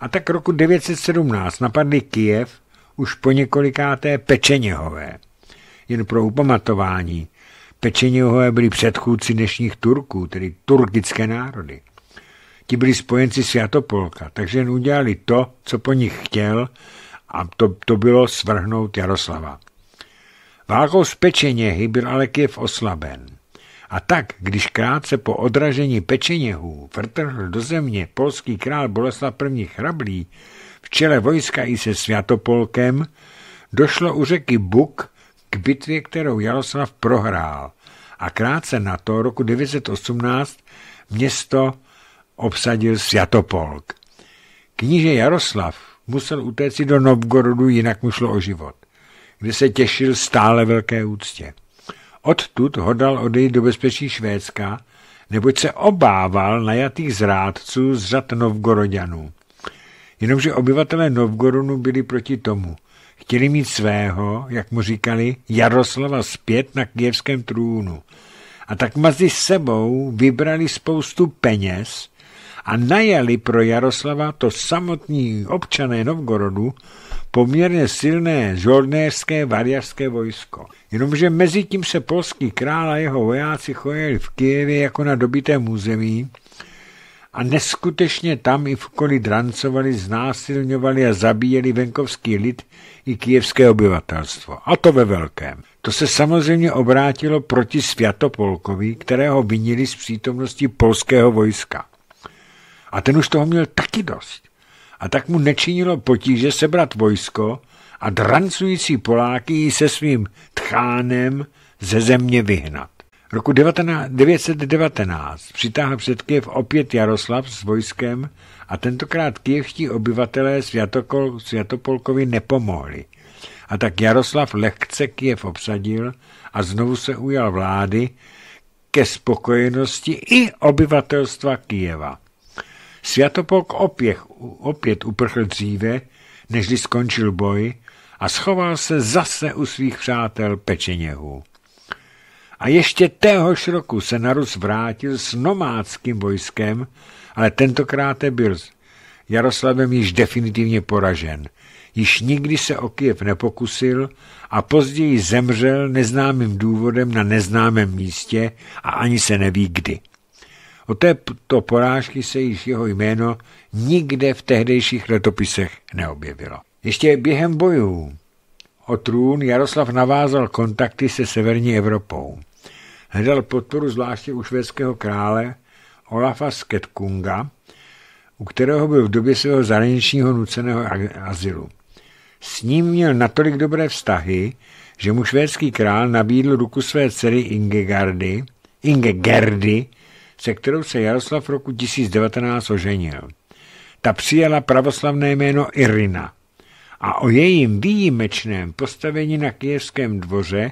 A tak roku 917 napadli Kijev už po několikáté Pečeněhové. Jen pro upamatování, Pečeněhové byli předchůdci dnešních Turků, tedy turkické národy. Ti byli spojenci Svatopolka, takže jen udělali to, co po nich chtěl a to, to bylo svrhnout Jaroslava. Válkou z Pečeněhy byl ale Kiev oslaben. A tak, když krátce po odražení Pečeněhů vrtrhl do země polský král Boleslav I. Chrablý v čele vojska i se Svatopolkem, došlo u řeky Buk k bitvě, kterou Jaroslav prohrál a krátce na to roku 918 město obsadil Sjatopolk. Kníže Jaroslav musel utéct do Novgorodu, jinak mu šlo o život, kde se těšil stále velké úctě. Odtud hodal odejít do bezpečí Švédska, neboť se obával najatých zrádců z řad Novgorodianů. Jenomže obyvatelé Novgorodu byli proti tomu. Chtěli mít svého, jak mu říkali, Jaroslava zpět na kijevském trůnu. A tak mezi sebou vybrali spoustu peněz a najali pro Jaroslava to samotní občané Novgorodu poměrně silné žoldnéřské variařské vojsko. Jenomže mezi tím se polský král a jeho vojáci chojeli v Kijevě jako na dobitém území a neskutečně tam i v okolí drancovali, znásilňovali a zabíjeli venkovský lid i kijevské obyvatelstvo. A to ve velkém. To se samozřejmě obrátilo proti Svatopolkovi, kterého vinili z přítomnosti polského vojska. A ten už toho měl taky dost. A tak mu nečinilo potíže sebrat vojsko a drancující Poláky ji se svým tchánem ze země vyhnat. Roku 1919 přitáhl před Kiev opět Jaroslav s vojskem a tentokrát kievští obyvatelé Světokol, Světopolkovi nepomohli. A tak Jaroslav lehce Kiev obsadil a znovu se ujal vlády ke spokojenosti i obyvatelstva Kijeva. Svatopolk opět, opět uprchl dříve, nežli skončil boj a schoval se zase u svých přátel Pečeněhů. A ještě téhož roku se na Rus vrátil s nomádským vojskem, ale tentokrát byl Jaroslavem již definitivně poražen. Již nikdy se o Kiev nepokusil a později zemřel neznámým důvodem na neznámém místě a ani se neví kdy. Po této porážky se již jeho jméno nikde v tehdejších letopisech neobjevilo. Ještě během bojů o trůn Jaroslav navázal kontakty se severní Evropou. Hledal podporu zvláště u švédského krále Olafa Sketkunga, u kterého byl v době svého zahraničního nuceného azylu. S ním měl natolik dobré vztahy, že mu švédský král nabídl ruku své dcery Ingegardy, Ingegerdy, se kterou se Jaroslav v roku 1019 oženil. Ta přijala pravoslavné jméno Irina a o jejím výjimečném postavení na kijevském dvoře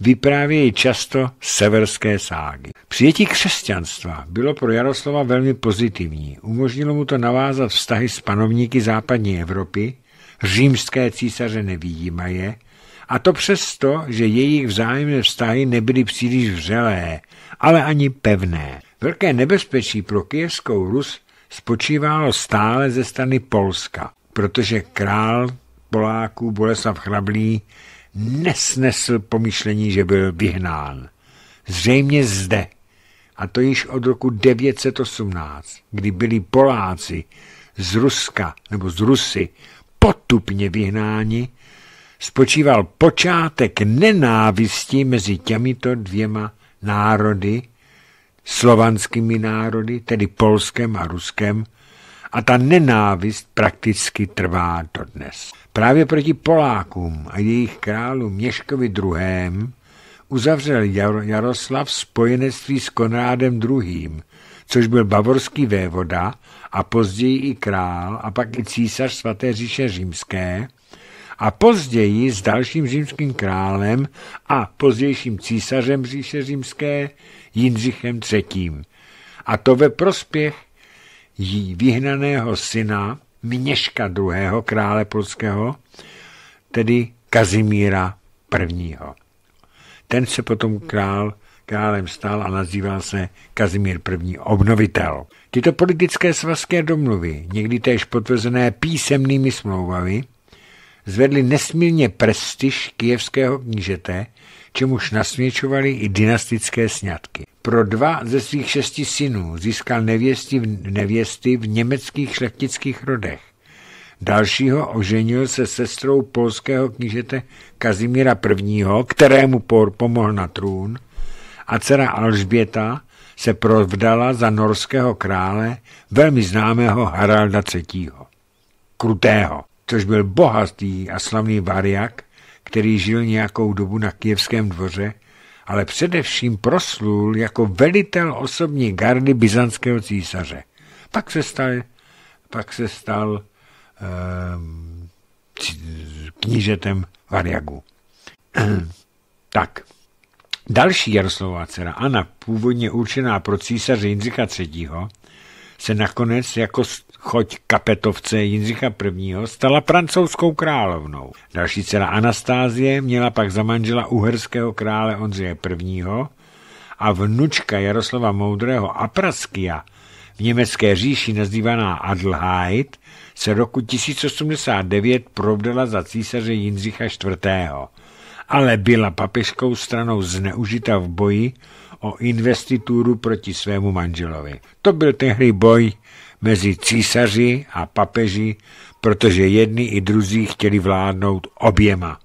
vyprávějí často severské ságy. Přijetí křesťanstva bylo pro Jaroslava velmi pozitivní. Umožnilo mu to navázat vztahy s panovníky západní Evropy, římské císaře nevýjímaje, a to přesto, že jejich vzájemné vztahy nebyly příliš vřelé, ale ani pevné. Velké nebezpečí pro kijevskou Rus spočívalo stále ze strany Polska, protože král Poláků Boleslav Chrablý nesnesl pomyšlení, že byl vyhnán. Zřejmě zde, a to již od roku 918, kdy byli Poláci z Ruska nebo z Rusy potupně vyhnáni, spočíval počátek nenávisti mezi těmito dvěma národy, slovanskými národy, tedy polském a ruském, a ta nenávist prakticky trvá dodnes. Právě proti Polákům a jejich králu Měškovi II. uzavřel Jaroslav spojenectví s Konrádem II., což byl bavorský vévoda a později i král a pak i císař svaté říše římské a později s dalším římským králem a pozdějším císařem říše římské Jindřichem III. A to ve prospěch jí vyhnaného syna Měška II. krále polského, tedy Kazimíra I. Ten se potom král, králem stal a nazýval se Kazimír I. obnovitel. Tyto politické svazké domluvy, někdy též potvrzené písemnými smlouvami, zvedli nesmírně prestiž kijevského knížete, čemuž nasměčovali i dynastické sňatky. Pro dva ze svých šesti synů získal nevěsty v, nevěsty v německých šlechtických rodech. Dalšího oženil se sestrou polského knížete Kazimíra I., kterému por pomohl na trůn, a dcera Alžběta se provdala za norského krále, velmi známého Haralda III. Krutého což byl bohatý a slavný variak, který žil nějakou dobu na kijevském dvoře, ale především proslul jako velitel osobní gardy byzantského císaře. Pak se stal, pak se stal eh, knížetem Variagu. tak. Další Jaroslová dcera, Anna, původně určená pro císaře Jindřicha III., se nakonec jako choť kapetovce Jindřicha I. stala francouzskou královnou. Další dcera Anastázie měla pak za manžela uherského krále Ondřeje I. a vnučka Jaroslava Moudrého Apraskia v německé říši nazývaná Adelheid se roku 1089 provdala za císaře Jindřicha IV. Ale byla papežskou stranou zneužita v boji o investituru proti svému manželovi. To byl tehdy boj mezi císaři a papeži, protože jedni i druzí chtěli vládnout oběma.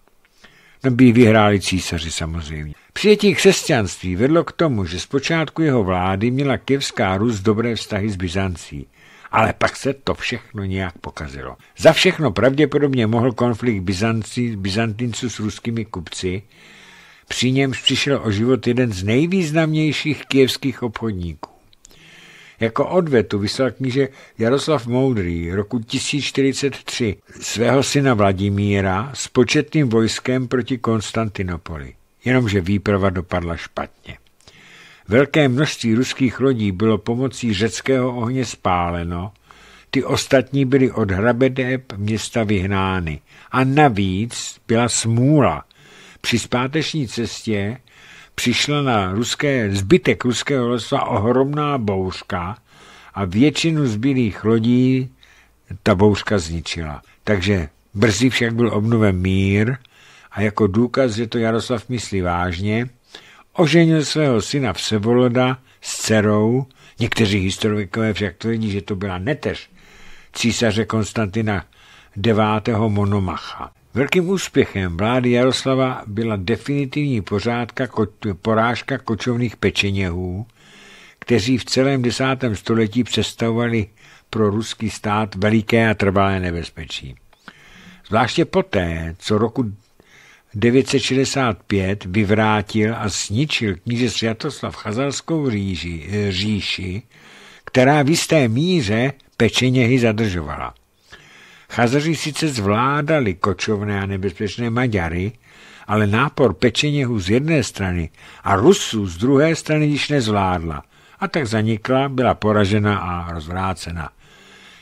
No by vyhráli císaři samozřejmě. Přijetí křesťanství vedlo k tomu, že zpočátku jeho vlády měla Kyjevská Rus dobré vztahy s Byzancí, ale pak se to všechno nějak pokazilo. Za všechno pravděpodobně mohl konflikt Byzantinců s ruskými kupci, při němž přišel o život jeden z nejvýznamnějších kievských obchodníků. Jako odvetu vyslal kníže Jaroslav Moudrý roku 1043 svého syna Vladimíra s početným vojskem proti Konstantinopoli. Jenomže výprava dopadla špatně. Velké množství ruských lodí bylo pomocí řeckého ohně spáleno, ty ostatní byly od hrabedeb města vyhnány. A navíc byla smůla, při zpáteční cestě přišla na ruské, zbytek ruského lesa ohromná bouřka a většinu zbylých lodí ta bouřka zničila. Takže brzy však byl obnoven mír a jako důkaz, že to Jaroslav myslí vážně, oženil svého syna Vsevoloda s dcerou, někteří historikové však tvrdí, že to byla neteř císaře Konstantina IX. Monomacha. Velkým úspěchem vlády Jaroslava byla definitivní pořádka ko- porážka kočovných pečeněhů, kteří v celém desátém století představovali pro ruský stát veliké a trvalé nebezpečí. Zvláště poté, co roku 965 vyvrátil a zničil kníže Sviatoslav Chazalskou říži, říši, která v jisté míře pečeněhy zadržovala. Chazaři sice zvládali kočovné a nebezpečné Maďary, ale nápor pečeněhu z jedné strany a Rusů z druhé strany již nezvládla a tak zanikla, byla poražena a rozvrácena.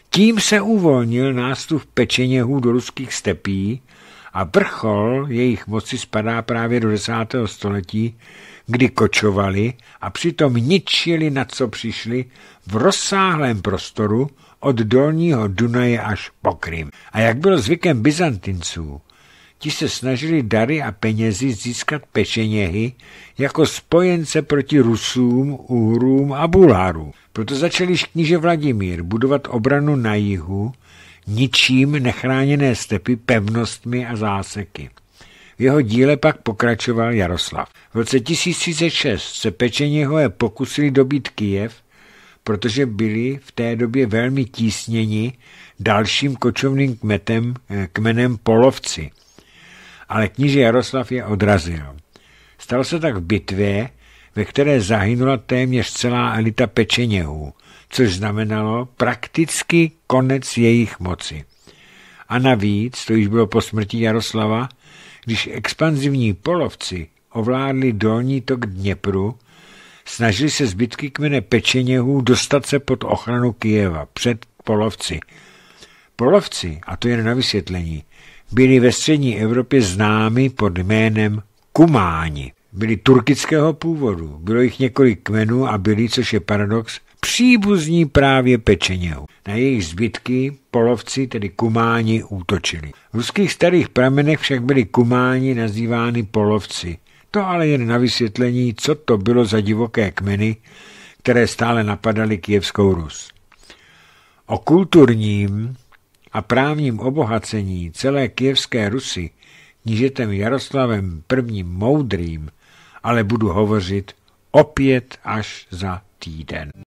Tím se uvolnil nástup Pečeněhů do ruských stepí a vrchol jejich moci spadá právě do 10. století, kdy kočovali a přitom ničili, na co přišli, v rozsáhlém prostoru, od dolního Dunaje až po Krym. A jak bylo zvykem Byzantinců, ti se snažili dary a penězi získat pešeněhy jako spojence proti Rusům, Uhrům a Bulharům. Proto začali kníže Vladimír budovat obranu na jihu, ničím nechráněné stepy, pevnostmi a záseky. V jeho díle pak pokračoval Jaroslav. V roce 1036 se Pečeněhové pokusili dobít Kijev, protože byli v té době velmi tísněni dalším kočovným kmetem, eh, kmenem Polovci. Ale kníže Jaroslav je odrazil. Stal se tak v bitvě, ve které zahynula téměř celá elita Pečeněhů, což znamenalo prakticky konec jejich moci. A navíc, to již bylo po smrti Jaroslava, když expanzivní polovci ovládli dolní tok Dněpru, snažili se zbytky kmene Pečeněhů dostat se pod ochranu Kijeva před Polovci. Polovci, a to jen na vysvětlení, byli ve střední Evropě známi pod jménem Kumáni. Byli turkického původu, bylo jich několik kmenů a byli, což je paradox, příbuzní právě Pečeněhu. Na jejich zbytky polovci, tedy kumáni, útočili. V ruských starých pramenech však byli kumáni nazývány polovci. To ale jen na vysvětlení, co to bylo za divoké kmeny, které stále napadaly Kijevskou Rus. O kulturním a právním obohacení celé Kijevské Rusy knížetem Jaroslavem I. Moudrým ale budu hovořit opět až za týden.